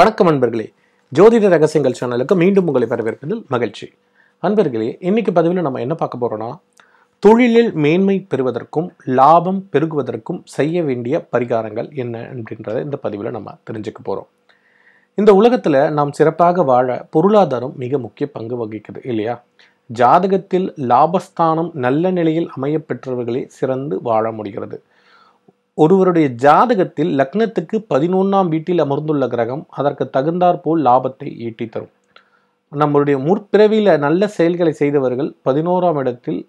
வணக்கம் அன்பர்களே ஜோதிட ரகசியங்கள் சேனலுக்கு மீண்டும் உங்களை வரவேற்பதில் மகிழ்ச்சி அன்பர்களே இன்னைக்கு பதிவில் நம்ம என்ன பார்க்க போகிறோன்னா தொழிலில் மேன்மை பெறுவதற்கும் லாபம் பெருகுவதற்கும் செய்ய வேண்டிய பரிகாரங்கள் என்ன அப்படின்றத இந்த பதிவில் நம்ம தெரிஞ்சுக்க போகிறோம் இந்த உலகத்தில் நாம் சிறப்பாக வாழ பொருளாதாரம் மிக முக்கிய பங்கு வகிக்குது இல்லையா ஜாதகத்தில் லாபஸ்தானம் நல்ல நிலையில் அமைய பெற்றவர்களே சிறந்து வாழ முடிகிறது ஒருவருடைய ஜாதகத்தில் லக்னத்துக்கு பதினொன்றாம் வீட்டில் அமர்ந்துள்ள கிரகம் அதற்கு தகுந்தாற்போல் லாபத்தை ஈட்டி தரும் நம்மளுடைய முற்பிறவியில் நல்ல செயல்களை செய்தவர்கள் பதினோராம் இடத்தில்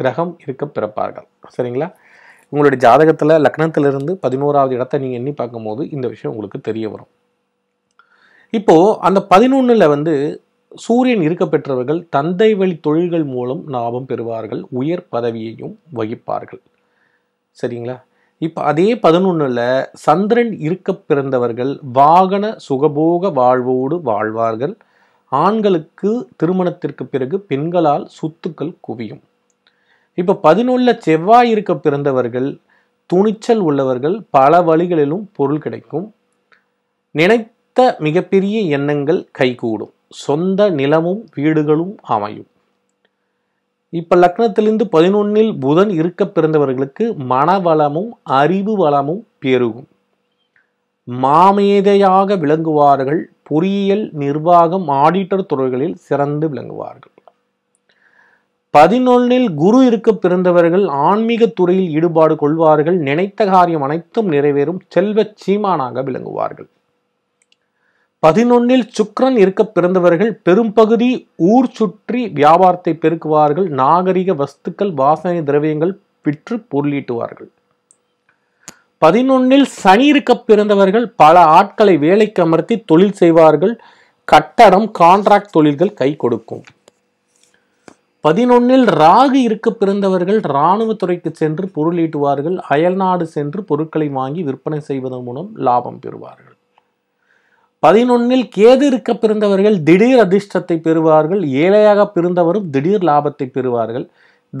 கிரகம் இருக்க பிறப்பார்கள் சரிங்களா உங்களுடைய ஜாதகத்தில் லக்னத்திலிருந்து பதினோராவது இடத்தை நீங்கள் எண்ணி பார்க்கும்போது இந்த விஷயம் உங்களுக்கு தெரிய வரும் இப்போது அந்த பதினொன்றில் வந்து சூரியன் இருக்க பெற்றவர்கள் தந்தை வழி தொழில்கள் மூலம் லாபம் பெறுவார்கள் உயர் பதவியையும் வகிப்பார்கள் சரிங்களா இப்போ அதே பதினொன்றில் சந்திரன் இருக்க பிறந்தவர்கள் வாகன சுகபோக வாழ்வோடு வாழ்வார்கள் ஆண்களுக்கு திருமணத்திற்கு பிறகு பெண்களால் சொத்துக்கள் குவியும் இப்போ பதினொன்றில் செவ்வாய் இருக்க பிறந்தவர்கள் துணிச்சல் உள்ளவர்கள் பல வழிகளிலும் பொருள் கிடைக்கும் நினைத்த மிகப்பெரிய எண்ணங்கள் கைகூடும் சொந்த நிலமும் வீடுகளும் அமையும் இப்போ லக்னத்திலிருந்து பதினொன்னில் புதன் இருக்க பிறந்தவர்களுக்கு மன வளமும் அறிவு வளமும் பெருகும் மாமேதையாக விளங்குவார்கள் பொறியியல் நிர்வாகம் ஆடிட்டர் துறைகளில் சிறந்து விளங்குவார்கள் பதினொன்னில் குரு இருக்க பிறந்தவர்கள் ஆன்மீக துறையில் ஈடுபாடு கொள்வார்கள் நினைத்த காரியம் அனைத்தும் நிறைவேறும் செல்வ சீமானாக விளங்குவார்கள் பதினொன்னில் சுக்ரன் இருக்க பிறந்தவர்கள் பெரும்பகுதி ஊர் சுற்றி வியாபாரத்தை பெருக்குவார்கள் நாகரிக வஸ்துக்கள் வாசனை திரவியங்கள் விற்று பொருளீட்டுவார்கள் பதினொன்னில் சனி இருக்க பிறந்தவர்கள் பல ஆட்களை வேலைக்கு அமர்த்தி தொழில் செய்வார்கள் கட்டடம் கான்ட்ராக்ட் தொழில்கள் கை கொடுக்கும் பதினொன்னில் ராகு இருக்க பிறந்தவர்கள் இராணுவத்துறைக்கு சென்று பொருளீட்டுவார்கள் அயல்நாடு சென்று பொருட்களை வாங்கி விற்பனை செய்வதன் மூலம் லாபம் பெறுவார்கள் பதினொன்னில் கேது இருக்க பிறந்தவர்கள் திடீர் அதிர்ஷ்டத்தை பெறுவார்கள் ஏழையாக பிறந்தவரும் திடீர் லாபத்தை பெறுவார்கள்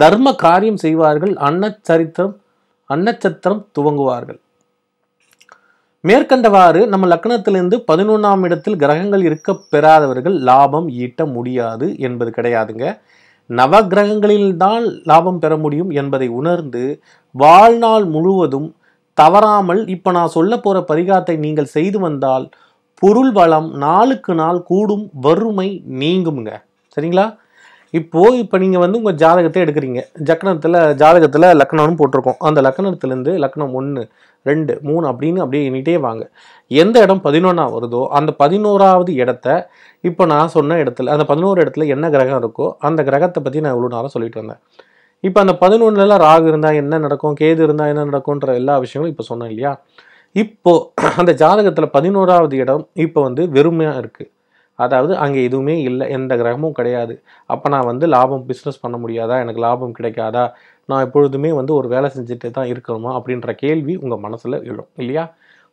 தர்ம காரியம் செய்வார்கள் அன்னச்சரித்திரம் அன்னச்சத்திரம் துவங்குவார்கள் மேற்கண்டவாறு நம்ம லக்கணத்திலிருந்து பதினொன்றாம் இடத்தில் கிரகங்கள் இருக்க பெறாதவர்கள் லாபம் ஈட்ட முடியாது என்பது கிடையாதுங்க நவ கிரகங்களில்தான் லாபம் பெற முடியும் என்பதை உணர்ந்து வாழ்நாள் முழுவதும் தவறாமல் இப்போ நான் சொல்ல போகிற பரிகாரத்தை நீங்கள் செய்து வந்தால் பொருள் வளம் நாளுக்கு நாள் கூடும் வறுமை நீங்கும்ங்க சரிங்களா இப்போது இப்போ நீங்கள் வந்து உங்கள் ஜாதகத்தை எடுக்கிறீங்க ஜக்கணத்தில் ஜாதகத்தில் லக்னம்னு போட்டிருக்கோம் அந்த லக்னத்துலேருந்து லக்னம் ஒன்று ரெண்டு மூணு அப்படின்னு அப்படியே எண்ணிட்டே வாங்க எந்த இடம் பதினொன்றா வருதோ அந்த பதினோராவது இடத்த இப்போ நான் சொன்ன இடத்துல அந்த பதினோரு இடத்துல என்ன கிரகம் இருக்கோ அந்த கிரகத்தை பற்றி நான் இவ்வளோ நேரம் சொல்லிட்டு வந்தேன் இப்போ அந்த பதினொன்றுல ராகு இருந்தால் என்ன நடக்கும் கேது இருந்தால் என்ன நடக்கும்ன்ற எல்லா விஷயங்களும் இப்போ சொன்னேன் இல்லையா இப்போது அந்த ஜாதகத்தில் பதினோராவது இடம் இப்போ வந்து வெறுமையாக இருக்குது அதாவது அங்கே எதுவுமே இல்லை எந்த கிரகமும் கிடையாது அப்போ நான் வந்து லாபம் பிஸ்னஸ் பண்ண முடியாதா எனக்கு லாபம் கிடைக்காதா நான் எப்பொழுதுமே வந்து ஒரு வேலை செஞ்சுட்டு தான் இருக்கணுமா அப்படின்ற கேள்வி உங்கள் மனசில் எழும் இல்லையா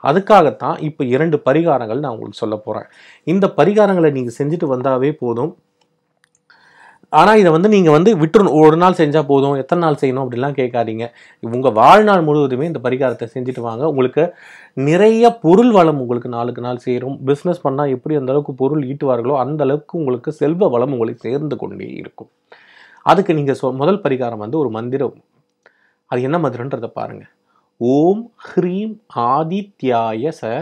அதுக்காகத்தான் இப்போ இரண்டு பரிகாரங்கள் நான் உங்களுக்கு சொல்ல போகிறேன் இந்த பரிகாரங்களை நீங்கள் செஞ்சுட்டு வந்தாவே போதும் ஆனால் இதை வந்து நீங்கள் வந்து விட்டுறணும் ஒரு நாள் செஞ்சால் போதும் எத்தனை நாள் செய்யணும் அப்படிலாம் கேட்காதீங்க உங்கள் வாழ்நாள் முழுவதுமே இந்த பரிகாரத்தை செஞ்சுட்டு வாங்க உங்களுக்கு நிறைய பொருள் வளம் உங்களுக்கு நாளுக்கு நாள் சேரும் பிஸ்னஸ் பண்ணால் எப்படி அந்த அளவுக்கு பொருள் ஈட்டுவார்களோ அந்த அளவுக்கு உங்களுக்கு செல்வ வளம் உங்களுக்கு சேர்ந்து கொண்டே இருக்கும் அதுக்கு நீங்கள் சொ முதல் பரிகாரம் வந்து ஒரு மந்திரம் அது என்ன மந்திரன்றதை பாருங்கள் ஓம் ஹ்ரீம் ஆதித்யாய ச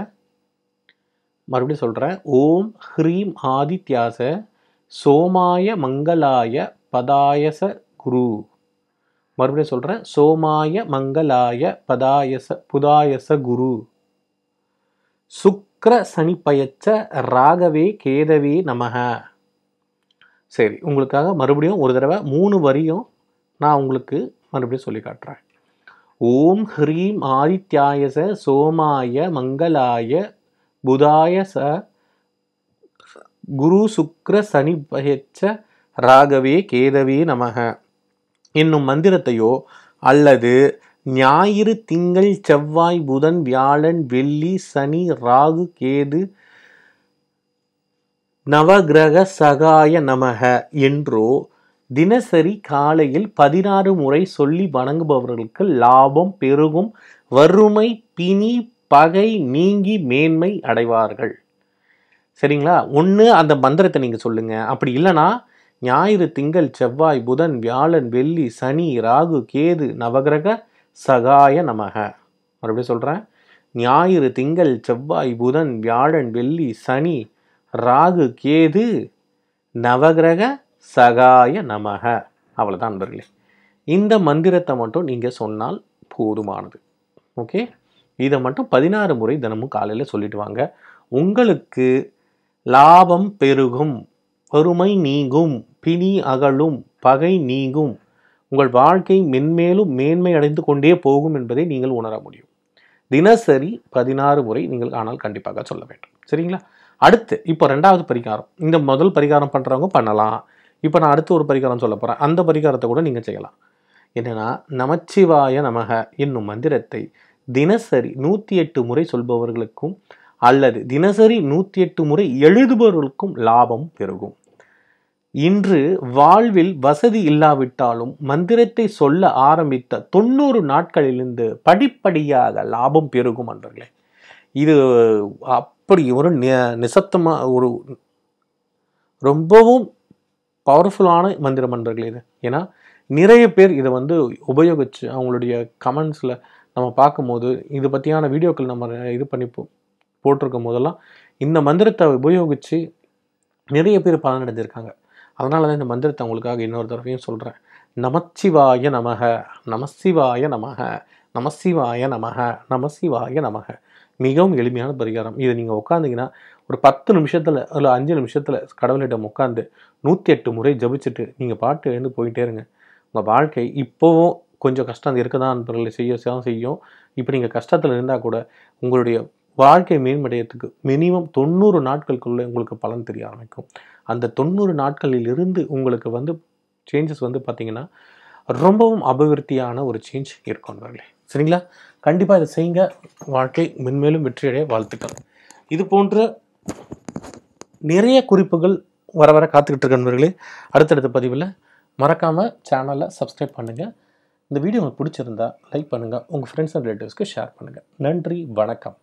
மறுபடியும் சொல்கிறேன் ஓம் ஹ்ரீம் ஆதித்யாச சோமாய மங்களாய பதாயச குரு மறுபடியும் சொல்கிறேன் சோமாய மங்களாய பதாயச புதாயச குரு சுக்ர பயச்ச ராகவே கேதவே நமக சரி உங்களுக்காக மறுபடியும் ஒரு தடவை மூணு வரியும் நான் உங்களுக்கு மறுபடியும் சொல்லி காட்டுறேன் ஓம் ஹ்ரீம் ஆதித்யாயச சோமாய மங்களாய புதாயச குரு சுக்ர சனி பகச்ச ராகவே கேதவே நமக என்னும் மந்திரத்தையோ அல்லது ஞாயிறு திங்கள் செவ்வாய் புதன் வியாழன் வெள்ளி சனி ராகு கேது நவகிரக சகாய நமக என்றோ தினசரி காலையில் பதினாறு முறை சொல்லி வணங்குபவர்களுக்கு லாபம் பெருகும் வறுமை பிணி பகை நீங்கி மேன்மை அடைவார்கள் சரிங்களா ஒன்று அந்த மந்திரத்தை நீங்கள் சொல்லுங்கள் அப்படி இல்லைனா ஞாயிறு திங்கள் செவ்வாய் புதன் வியாழன் வெள்ளி சனி ராகு கேது நவகிரக சகாய நமக மறுபடியும் சொல்கிறேன் ஞாயிறு திங்கள் செவ்வாய் புதன் வியாழன் வெள்ளி சனி ராகு கேது நவகிரக சகாய நமக அவ்வளோதான் அன்பர்களே இந்த மந்திரத்தை மட்டும் நீங்கள் சொன்னால் போதுமானது ஓகே இதை மட்டும் பதினாறு முறை தினமும் காலையில் சொல்லிட்டு வாங்க உங்களுக்கு லாபம் பெருகும் வறுமை நீங்கும் பிணி அகலும் பகை நீங்கும் உங்கள் வாழ்க்கை மென்மேலும் மேன்மை அடைந்து கொண்டே போகும் என்பதை நீங்கள் உணர முடியும் தினசரி பதினாறு முறை நீங்கள் ஆனால் கண்டிப்பாக சொல்ல வேண்டும் சரிங்களா அடுத்து இப்போ ரெண்டாவது பரிகாரம் இந்த முதல் பரிகாரம் பண்ணுறவங்க பண்ணலாம் இப்போ நான் அடுத்து ஒரு பரிகாரம் சொல்ல போகிறேன் அந்த பரிகாரத்தை கூட நீங்கள் செய்யலாம் என்னென்னா நமச்சிவாய நமக என்னும் மந்திரத்தை தினசரி நூற்றி எட்டு முறை சொல்பவர்களுக்கும் அல்லது தினசரி நூற்றி எட்டு முறை எழுதுபவர்களுக்கும் லாபம் பெருகும் இன்று வாழ்வில் வசதி இல்லாவிட்டாலும் மந்திரத்தை சொல்ல ஆரம்பித்த தொண்ணூறு நாட்களிலிருந்து படிப்படியாக லாபம் பெருகும் அன்பர்களே இது அப்படி ஒரு நிசப்தமாக ஒரு ரொம்பவும் பவர்ஃபுல்லான மந்திரம் அன்பர்களே இது ஏன்னா நிறைய பேர் இதை வந்து உபயோகித்து அவங்களுடைய கமெண்ட்ஸில் நம்ம பார்க்கும்போது இது பற்றியான வீடியோக்கள் நம்ம இது பண்ணிப்போம் போட்டிருக்கும் போதெல்லாம் இந்த மந்திரத்தை உபயோகித்து நிறைய பேர் பலனடைஞ்சிருக்காங்க அதனால தான் இந்த மந்திரத்தை அவங்களுக்காக இன்னொரு தடவையும் சொல்கிறேன் நமச்சிவாய நமக நமசிவாய நமக நமசிவாய நமக நமசிவாய நமக மிகவும் எளிமையான பரிகாரம் இதை நீங்கள் உட்காந்திங்கன்னா ஒரு பத்து நிமிஷத்தில் இல்லை அஞ்சு நிமிஷத்தில் கடவுளிடம் உட்காந்து நூற்றி எட்டு முறை ஜபிச்சுட்டு நீங்கள் பாட்டு எழுந்து போயிட்டே இருங்க உங்கள் வாழ்க்கை இப்போவும் கொஞ்சம் கஷ்டம் இருக்குதான் தான் செய்ய செய்யும் இப்போ நீங்கள் கஷ்டத்தில் இருந்தால் கூட உங்களுடைய வாழ்க்கை மேம்படையத்துக்கு மினிமம் தொண்ணூறு நாட்களுக்குள்ளே உங்களுக்கு பலன் தெரிய ஆரம்பிக்கும் அந்த தொண்ணூறு நாட்களில் இருந்து உங்களுக்கு வந்து சேஞ்சஸ் வந்து பார்த்திங்கன்னா ரொம்பவும் அபிவிருத்தியான ஒரு சேஞ்ச் இருக்கும் வரலே சரிங்களா கண்டிப்பாக இதை செய்யுங்க வாழ்க்கை மென்மேலும் வெற்றியடைய வாழ்த்துக்கள் இது போன்ற நிறைய குறிப்புகள் வர வர காத்துக்கிட்டு இருக்க அடுத்தடுத்த பதிவில் மறக்காமல் சேனலை சப்ஸ்கிரைப் பண்ணுங்கள் இந்த வீடியோ உங்களுக்கு பிடிச்சிருந்தா லைக் பண்ணுங்கள் உங்கள் ஃப்ரெண்ட்ஸ் அண்ட் ரிலேட்டிவ்ஸ்க்கு ஷேர் பண்ணுங்கள் நன்றி வணக்கம்